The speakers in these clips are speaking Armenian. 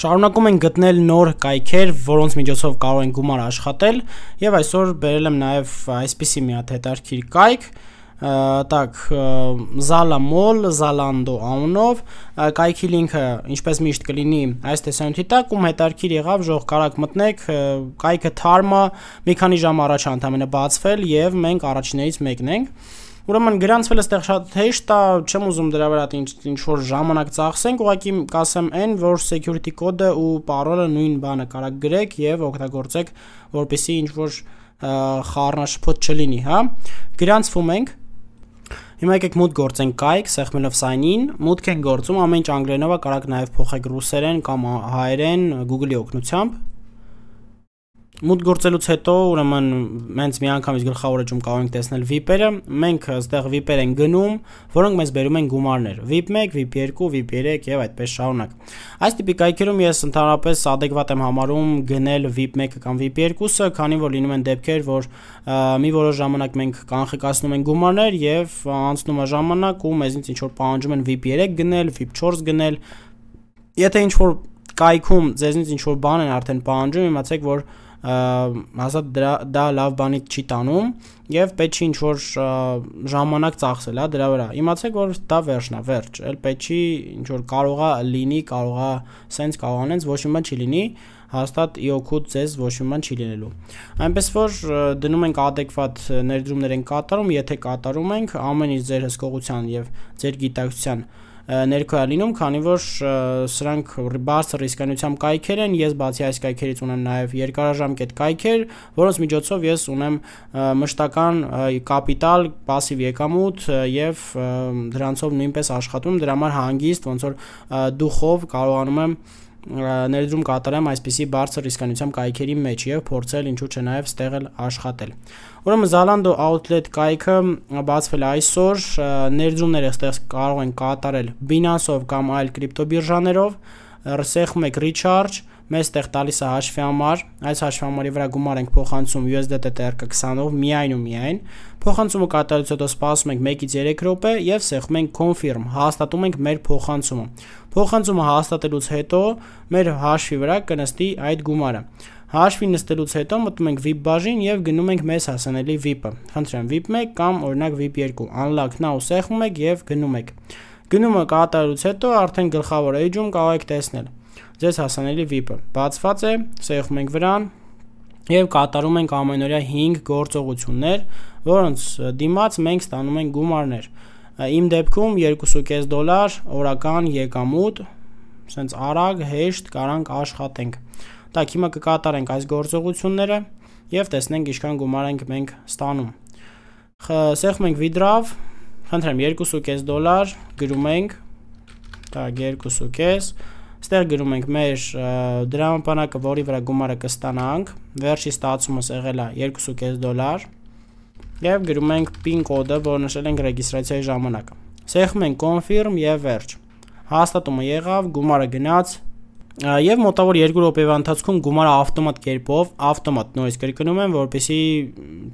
Շարունակում են գտնել նոր կայքեր, որոնց միջոցով կարող են գումար աշխատել, եւ այսօր բերել եմ նաեւ այսպիսի մի հատ հետարքիր կայք, так Zalamol, Zalando անունով կայքի լինքը ինչպես միշտ կլինի այս տեսանյութի տակ ում հետարքիր եղավ ժողկարակ մտնեք կայքը թարմա մի քանի ժամ առաջ ընդամենը բացվել եւ մենք առաջիններից մեկն ենք Ուրեմն գրանցվել էստեղ շատ հեշտ է, չեմ ուզում դրա վրա ինչ ինչ որ ժամանակ ծախսենք, ուղղակի կասեմ այն, որ security կոդը ու parole-ը նույն բանը կարա գրեք եւ օգտագործեք, որպեսզի ինչ որ խառնաշփոթ չլինի, հա։ Գրանցվում ենք Հիմա եկեք մոդ գործենք կայք, սեղմելով sign-in, մոդք են գործում ամեն ինչ անգլերենով, կարակ նաև փոխեք ռուսերեն կամ հայերեն Google-ի օգնությամբ մուտք գործելուց հետո ուրեմն հենց մի անգամ իսկ գլխավոր էջում կարող ենք տեսնել VIP-երը։ Մենք այստեղ VIP-եր են գնում, որոնք մեզ բերում են գումարներ։ VIP 1, VIP 2, VIP 3 եւ այդպես շարունակ։ Այս տիպի կայքերում ես ընդհանրապես adekvat եմ համարում գնել VIP 1-ը կամ VIP 2-ը, քանի որ լինում են դեպքեր, որ մի որոշ ժամանակ մենք կանխիկացնում ենք գումարներ եւ անցնում է ժամանակ ու մեզից ինչ որ պահանջում են VIP 3 գնել, VIP 4 գնել։ Եթե ինչ որ կայքում ձեզնից ինչ որ բան են արդեն պահանջում, իմացեք, որ ասած դրա դա լավ բանի չի տանում եւ պետք չի ինչ որ ժամանակ ծախսել, հա, դրա վրա։ Իմացեք, որ դա վերջն է, վերջ, էլ պետք չի ինչ որ կարողա լինի, կարողա սենց կարողանենց ոչ մի բան չի լինի, հաստատ իօքուտ ձեզ ոչ մի բան չի լինելու։ Այնպես որ դնում ենք adekvat ներդրումներ են կատարում, եթե կատարում ենք ամեն ինչ ձեր հսկողության եւ ձեր գիտակցության ներկայ է լինում, քանի որ սրանք բարձր ռիսկանությամբ կայքեր են, ես բացի այս կայքերից ունեմ նաև երկարաժամկետ կայքեր, որոնց միջոցով ես ունեմ մշտական կապիտալ, пассив եկամուտ եւ դրանցով նույնպես աշխատում, դրա համար հանգիստ ոնց որ դուխով կարողանում եմ ներդրում կատարեմ այսպիսի բարձր ռիսկանությամբ կայքերի մեջ եւ փորձել ինչու՞ չէ նաեւ ստեղել աշխատել։ Ուրեմն Zalando Outlet կայքը բացվել է այսօր, ներդրումները այստեղ կարող են կատարել Binance-ով կամ այլ կրիպտոբիրժաներով, Research Make Recharge մեզ տեղ տալիս է հաշվի համար, այս հաշվի համարի վրա գումար ենք փոխանցում USDT-ը 20-ով միայն ու միայն։ Փոխանցումը կատարելուց հետո սպասում ենք 1-ից 3 րոպե եւ սեղմում ենք confirm, հաստատում ենք մեր փոխանցումը։ Փոխանցումը հաստատելուց հետո մեր հաշվի վրա կնստի այդ գումարը։ Հաշվի նստելուց հետո մտնում ենք VIP բաժին եւ գնում ենք մեզ հասանելի VIP-ը։ Խնդրեմ VIP 1 կամ օրինակ VIP 2 unlock now սեղմում եք եւ գնում եք։ Գնումը կատարելուց հետո արդեն գլխավոր edge-ում կարող եք տեսնել ձեզ հասանելի VIP-ը։ Բացված է, սեղմում ենք վրան եւ կատարում ենք ամենօրյա 5 գործողություններ, որոնց դիմաց մենք ստանում ենք գումարներ։ Իմ դեպքում 2.5 դոլար օրական եկամուտ, սենց արագ, հեշտ կարանք աշխատենք։ Դա հիմա կկատարենք այս գործողությունները եւ տեսնենք ինչքան գումար ենք մենք ստանում։ Սեղմ ենք Vidrav, խնդրեմ 2.5 դոլար գրում ենք, դա 2.5 Ստեղ գրում ենք մեր դրամապանակը, որի վրա գումարը կստանանք, վերջի ստացումս եղել է 2.5 դոլար եւ գրում ենք PIN կոդը, որ նշել ենք ռեգիստրացիայի ժամանակ։ Սեղմ ենք confirm եւ վերջ։ Հաստատումը եղավ, գումարը գնաց Եվ մոտավոր 2 րոպեվա ընթացքում գումարը ավտոմատ կերպով ավտոմատ նորից կրկնում եմ, որպեսզի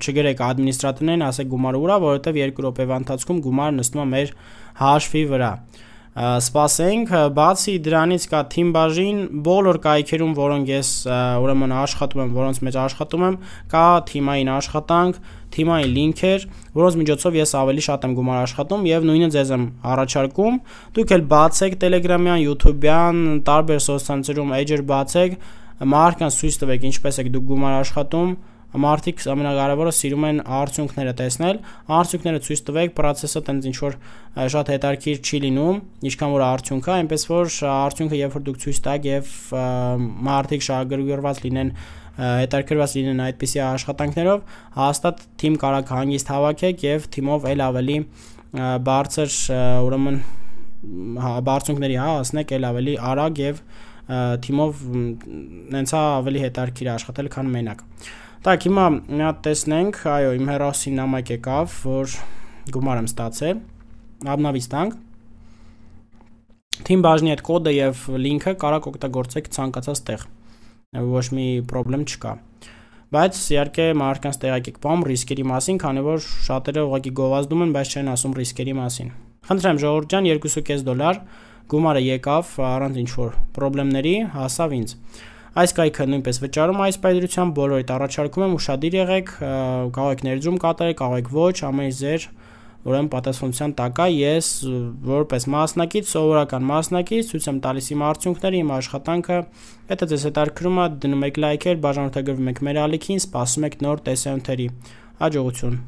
չգրեք ադմինիստրատորներին ասեք գումարը ուրա, որովհետև 2 րոպեվա ընթացքում գումարը նստում է մեր հաշվի վրա սպասենք, բացի դրանից կա թիմ բաժին, բոլոր կայքերում, որոնք ես ուրեմն աշխատում եմ, որոնց մեջ աշխատում եմ, կա թիմային աշխատանք, թիմային լինքեր, որոնց միջոցով ես ավելի շատ եմ գումար աշխատում եւ նույնը ձեզ եմ առաջարկում։ Դուք էլ բացեք Telegram-յան, YouTube-յան, տարբեր սոցցանցերում Edge-ը բացեք, մարդկանց ցույց տվեք ինչպես եք դուք գումար աշխատում մարդիկ ամենակարևորը սիրում են արդյունքները տեսնել, արդյունքները ցույց տվեք, process-ը տենց ինչ որ շատ հետաքրքիր չի լինում, ինչքան որ արդյունքը, այնպես որ արդյունքը երբ որ դուք ցույց տաք եւ մարդիկ շահագրգռված լինեն հետաքրքրված լինեն այդպիսի աշխատանքներով, հաստատ թիմ կարա հանգիստ հավաքեք եւ թիմով ել ավելի բարձր ուրեմն հա, բարձունքների հա հասնեք ել ավելի արագ եւ թիմով նենցա հա, ավելի հետաքրքիր աշխատել քան մենակ։ Ա, Так, հիմա մի հատ տեսնենք, այո, իմ հերոսին նամակ եկավ, որ գումար եմ ստացել։ Ամնավից տանք։ Թիմ բաժնի այդ կոդը եւ լինքը կարող օգտագործեք ցանկացած տեղ։ Ոչ մի խնդրեմ չկա։ Բայց իհարկե մարդկանց տեղակեք բամ ռիսկերի մասին, քանի որ շատերը ուղղակի գովազդում են, բայց չեն ասում ռիսկերի մասին։ Խնդրեմ Ժողովուրդ ջան 2.5 դոլար գումարը եկավ առանց ինչ որ խնդրումների, հասավ ինձ։ Այս կայքը նույնպես վճարում է այս պայծրության բոլորիդ առաջարկում եմ ուրախadir եղեք, կարող եք ներդրում կատարել, կարող եք ոչ, ամեն ինչ ձեր ուրեմն պատասխանության տակ է ես որպես մասնակից, սովորական մասնակից ցույց եմ տալիս իմ արդյունքները, իմ աշխատանքը։ Եթե ձեզ հետաքրքրում է, դնում եք լայքեր, բաժանորդագրվում եք մեր ալիքին, սպասում եք նոր տեսանյութերի։ Հաջողություն։